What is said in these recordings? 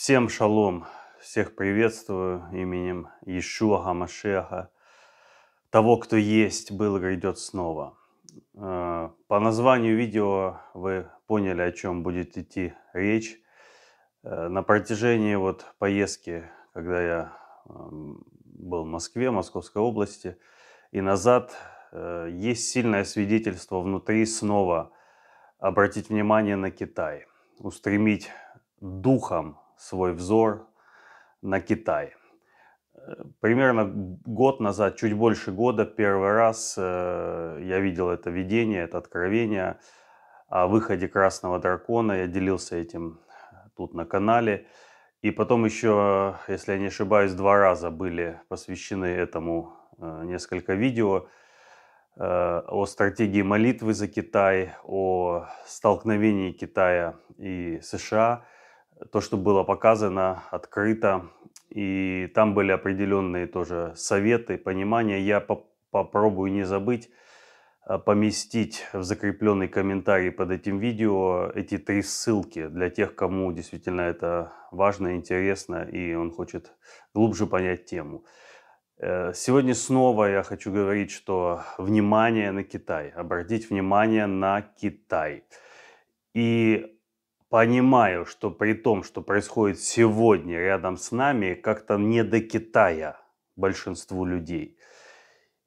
Всем шалом, всех приветствую именем Ишуа Гамашеха, того, кто есть, был и идет снова. Э, по названию видео вы поняли, о чем будет идти речь. Э, на протяжении вот поездки, когда я эм, был в Москве, Московской области, и назад э, есть сильное свидетельство внутри снова обратить внимание на Китай, устремить духом свой взор на Китай. Э, примерно год назад, чуть больше года, первый раз э, я видел это видение, это откровение о выходе Красного Дракона. Я делился этим тут на канале. И потом еще, если я не ошибаюсь, два раза были посвящены этому э, несколько видео о стратегии молитвы за Китай, о столкновении Китая и США – то, что было показано открыто, и там были определенные тоже советы, понимания. Я поп попробую не забыть э, поместить в закрепленный комментарий под этим видео эти три ссылки для тех, кому действительно это важно, интересно и он хочет глубже понять тему. Э, сегодня снова я хочу говорить, что внимание на Китай, обратить внимание на Китай. И понимаю, что при том, что происходит сегодня рядом с нами, как-то не до Китая большинству людей.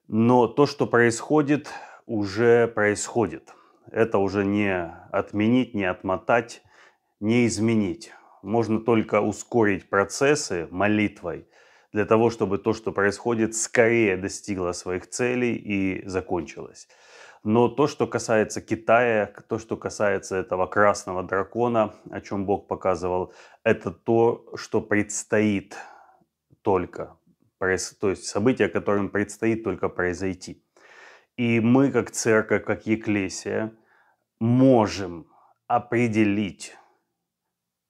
Но то, что происходит, уже происходит. Это уже не отменить, не отмотать, не изменить. Можно только ускорить процессы молитвой для того, чтобы то, что происходит, скорее достигло своих целей и закончилось. Но то, что касается Китая, то, что касается этого красного дракона, о чем Бог показывал, это то, что предстоит только, то есть события, которым предстоит только произойти. И мы, как церковь, как Екклесия, можем определить,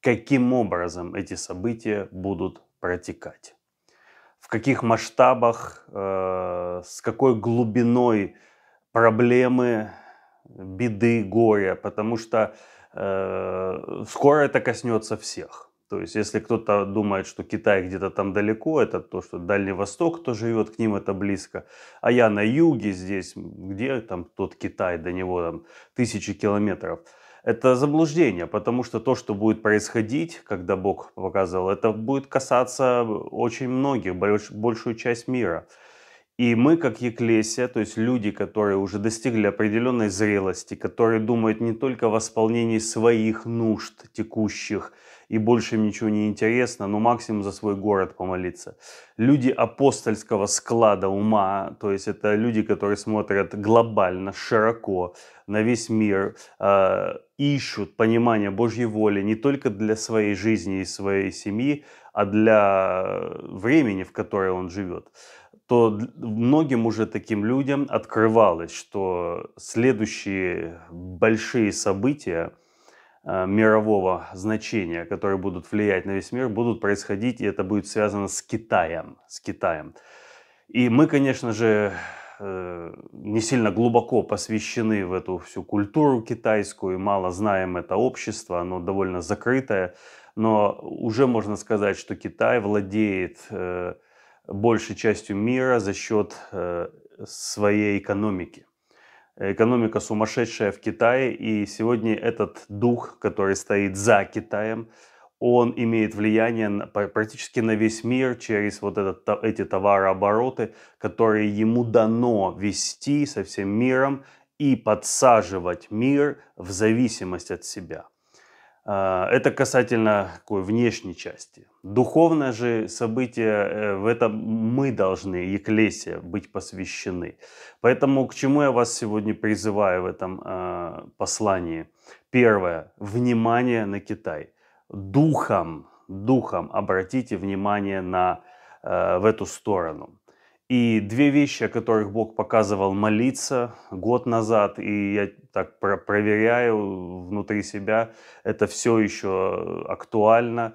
каким образом эти события будут протекать, в каких масштабах, э, с какой глубиной проблемы, беды, горя, потому что э, скоро это коснется всех. То есть, если кто-то думает, что Китай где-то там далеко, это то, что Дальний Восток, кто живет, к ним это близко. А я на юге здесь, где там тот Китай, до него там тысячи километров. Это заблуждение, потому что то, что будет происходить, когда Бог показывал, это будет касаться очень многих, больш, большую часть мира. И мы, как Екклесия, то есть люди, которые уже достигли определенной зрелости, которые думают не только о восполнении своих нужд текущих, и больше им ничего не интересно, но максимум за свой город помолиться. Люди апостольского склада ума, то есть это люди, которые смотрят глобально, широко на весь мир, э, ищут понимание Божьей воли не только для своей жизни и своей семьи, а для времени, в которое он живет, то многим уже таким людям открывалось, что следующие большие события э, мирового значения, которые будут влиять на весь мир, будут происходить, и это будет связано с Китаем. С Китаем. И мы, конечно же, э, не сильно глубоко посвящены в эту всю культуру китайскую, мало знаем это общество, оно довольно закрытое но уже можно сказать, что Китай владеет э, большей частью мира за счет э, своей экономики. Экономика сумасшедшая в Китае, и сегодня этот дух, который стоит за Китаем, он имеет влияние практически на весь мир через вот этот, эти товарообороты, которые ему дано вести со всем миром и подсаживать мир в зависимость от себя. А, это касательно такой внешней части. Духовное же событие, э, в этом мы должны, Екклесия, быть посвящены. Поэтому к чему я вас сегодня призываю в этом а, послании? Первое. Внимание на Китай. Духом, духом обратите внимание на, э, в эту сторону. И две вещи, о которых Бог показывал молиться год назад, и я так про проверяю внутри себя, это все еще актуально.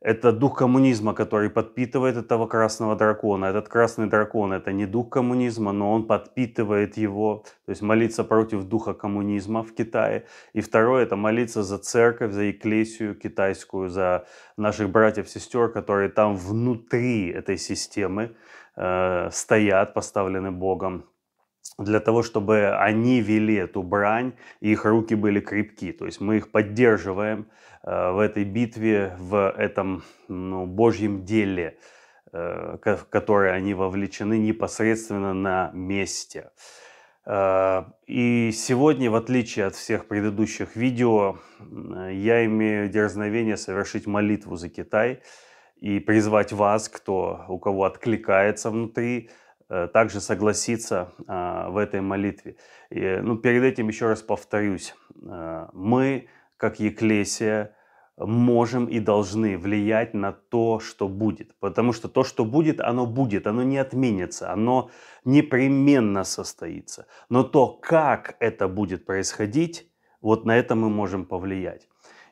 Это дух коммунизма, который подпитывает этого красного дракона. Этот красный дракон – это не дух коммунизма, но он подпитывает его. То есть молиться против духа коммунизма в Китае. И второе – это молиться за церковь, за экклесию китайскую, за наших братьев-сестер, которые там внутри этой системы. Э, стоят, поставлены Богом, для того, чтобы они вели эту брань, и их руки были крепки. То есть мы их поддерживаем э, в этой битве, в этом ну, Божьем деле, э, в которое они вовлечены непосредственно на месте. и сегодня, в отличие от всех предыдущих видео, я имею дерзновение совершить молитву за Китай – и призвать вас, кто, у кого откликается внутри, э, также согласиться а, в этой молитве. И, ну, перед этим еще раз повторюсь. Э, мы, как Екклесия, можем и должны влиять на то, что будет. Потому что то, что будет, оно будет, оно не отменится, оно непременно состоится. Но то, как это будет происходить, вот на это мы можем повлиять.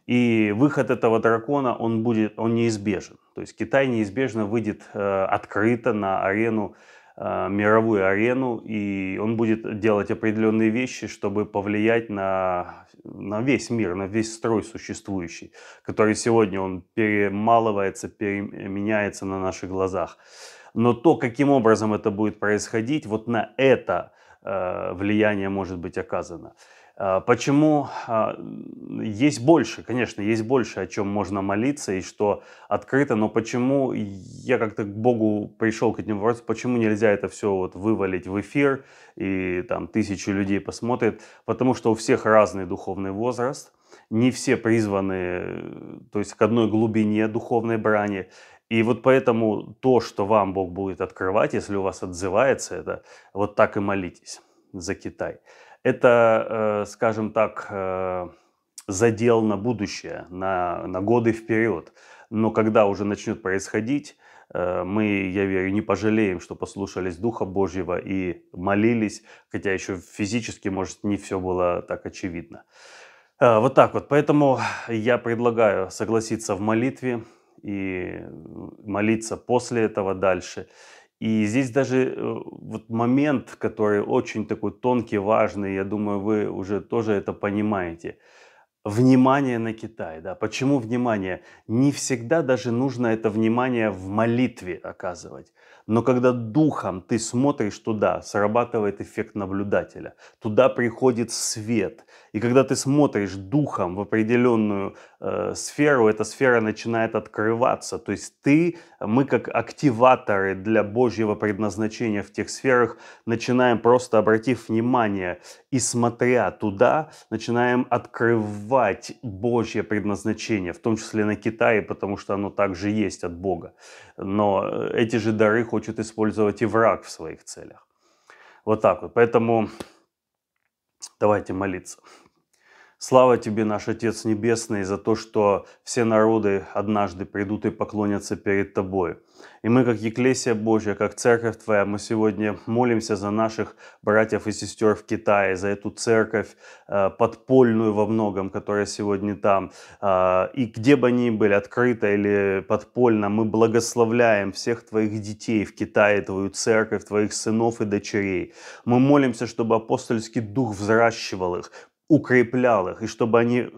И выход этого дракона, он будет, он неизбежен. То есть Китай неизбежно выйдет э, открыто на арену, э, мировую арену, и он будет делать определенные вещи, чтобы повлиять на, на весь мир, на весь строй существующий, который сегодня он перемалывается, переменяется на наших глазах. Но то, каким образом это будет происходить, вот на это э, влияние может быть оказано. Э, почему э, есть больше, конечно, есть больше, о чем можно молиться и что открыто, но почему я как-то к Богу пришел к этим вопросам, почему нельзя это все вот вывалить в эфир и там тысячи людей посмотрят, потому что у всех разный духовный возраст, не все призваны, э, то есть к одной глубине духовной брани, и вот поэтому то, что вам Бог будет открывать, если у вас отзывается это, вот так и молитесь за Китай. Это, э, скажем так, э, задел на будущее, на, на годы вперед. Но когда уже начнет происходить, э, мы, я верю, не пожалеем, что послушались Духа Божьего и молились, хотя еще физически, может, не все было так очевидно. Вот так вот. Поэтому я предлагаю согласиться в молитве и молиться после этого дальше. И здесь даже э, вот момент, который очень такой тонкий, важный, я думаю, вы уже тоже это понимаете. Внимание на Китай, да. Почему внимание? Не всегда даже нужно это внимание в молитве оказывать. Но когда духом ты смотришь туда, срабатывает эффект наблюдателя. Туда приходит свет. И когда ты смотришь духом в определенную Э, сферу, эта сфера начинает открываться. То есть ты, мы как активаторы для Божьего предназначения в тех сферах, начинаем просто обратив внимание и смотря туда, начинаем открывать Божье предназначение, в том числе на Китае, потому что оно также есть от Бога. Но э, эти же дары хочет использовать и враг в своих целях. Вот так вот. Поэтому давайте молиться. Слава тебе, наш Отец Небесный, за то, что все народы однажды придут и поклонятся перед тобой. И мы, как Екклесия Божья, как Церковь Твоя, мы сегодня молимся за наших братьев и сестер в Китае, за эту церковь э, подпольную во многом, которая сегодня там. Э, и где бы они были, открыто или подпольно, мы благословляем всех Твоих детей в Китае, Твою церковь, Твоих сынов и дочерей. Мы молимся, чтобы апостольский дух взращивал их, укреплял их, и чтобы они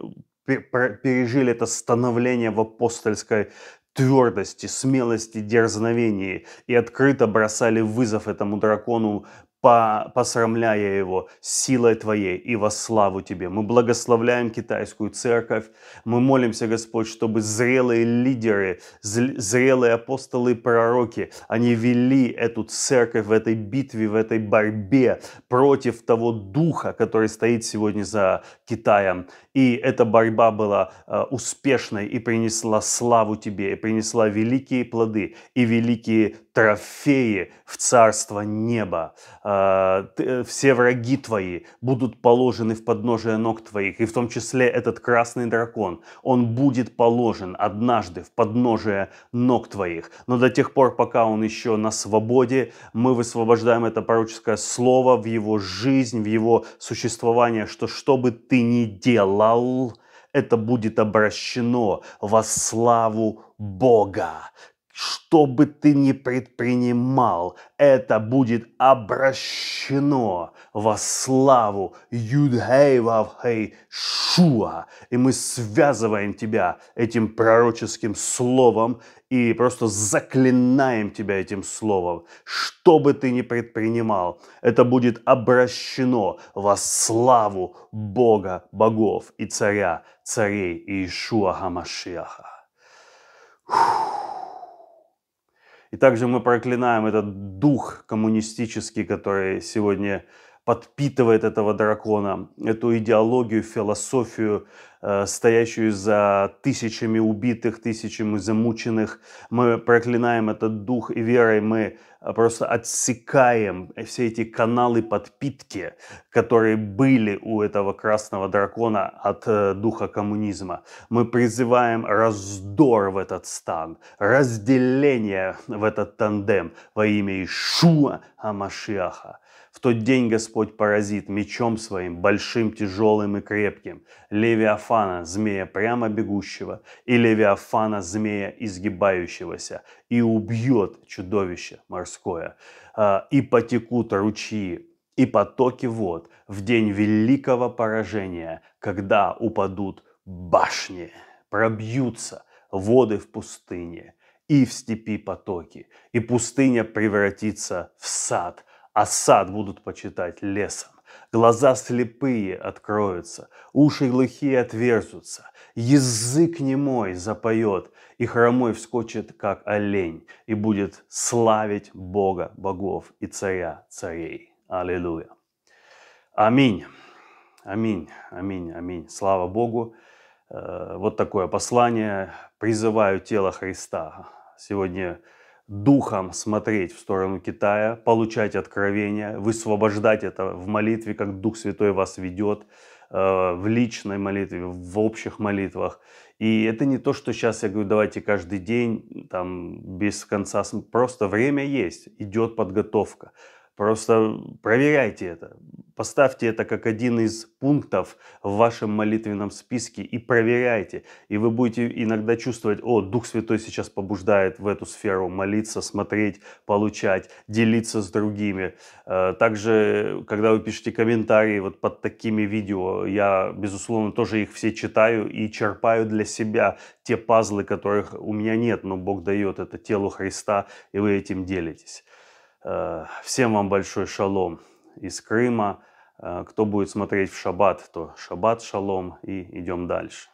э, пережили это становление в апостольской твердости, смелости, дерзновении и открыто бросали вызов этому дракону посрамляя его силой Твоей и во славу Тебе. Мы благословляем китайскую церковь. Мы молимся, Господь, чтобы зрелые лидеры, зрелые апостолы и пророки, они вели эту церковь в этой битве, в этой борьбе против того духа, который стоит сегодня за Китаем. И эта борьба была э, успешной и принесла славу Тебе, и принесла великие плоды и великие трофеи в царство неба. А, э, все враги твои будут положены в подножие ног твоих, и в том числе этот красный дракон. Он будет положен однажды в подножие ног твоих. Но до тех пор, пока он еще на свободе, мы высвобождаем это пророческое слово в его жизнь, в его существование, что что бы ты ни делал, это будет обращено во славу Бога. Что бы ты ни предпринимал, это будет обращено во славу Юдхейвавхей Шуа. И мы связываем тебя этим пророческим словом и просто заклинаем тебя этим словом. Что бы ты ни предпринимал, это будет обращено во славу Бога богов и царя царей Иешуа Хамашиаха. Фух. И также мы проклинаем этот дух коммунистический, который сегодня подпитывает этого дракона, эту идеологию, философию, э, стоящую за тысячами убитых, тысячами замученных. Мы проклинаем этот дух и верой мы э, просто отсекаем все эти каналы подпитки, которые были у этого красного дракона от э, духа коммунизма. Мы призываем раздор в этот стан, разделение в этот тандем во имя Ишуа Амашиаха. В тот день Господь поразит мечом своим, большим, тяжелым и крепким, Левиафана, змея прямо бегущего, и Левиафана, змея изгибающегося, и убьет чудовище морское, а, и потекут ручьи, и потоки вод в день великого поражения, когда упадут башни, пробьются воды в пустыне, и в степи потоки, и пустыня превратится в сад – а сад будут почитать лесом. Глаза слепые откроются, уши глухие отверзутся, язык немой запоет, и хромой вскочит, как олень, и будет славить Бога богов и царя царей. Аллилуйя. Аминь. Аминь, аминь, аминь. Слава Богу. Э, вот такое послание. Призываю тело Христа. Сегодня духом смотреть в сторону Китая, получать откровения, высвобождать это в молитве, как Дух Святой вас ведет, э, в личной молитве, в общих молитвах. И это не то, что сейчас я говорю, давайте каждый день, там, без конца, просто время есть, идет подготовка. Просто проверяйте это. Поставьте это как один из пунктов в вашем молитвенном списке и проверяйте. И вы будете иногда чувствовать, о, Дух Святой сейчас побуждает в эту сферу молиться, смотреть, получать, делиться с другими. Э, также, когда вы пишете комментарии вот под такими видео, я, безусловно, тоже их все читаю и черпаю для себя те пазлы, которых у меня нет, но Бог дает это телу Христа, и вы этим делитесь. Э, всем вам большой шалом из Крыма. Э, кто будет смотреть в шаббат, то шаббат шалом и идем дальше.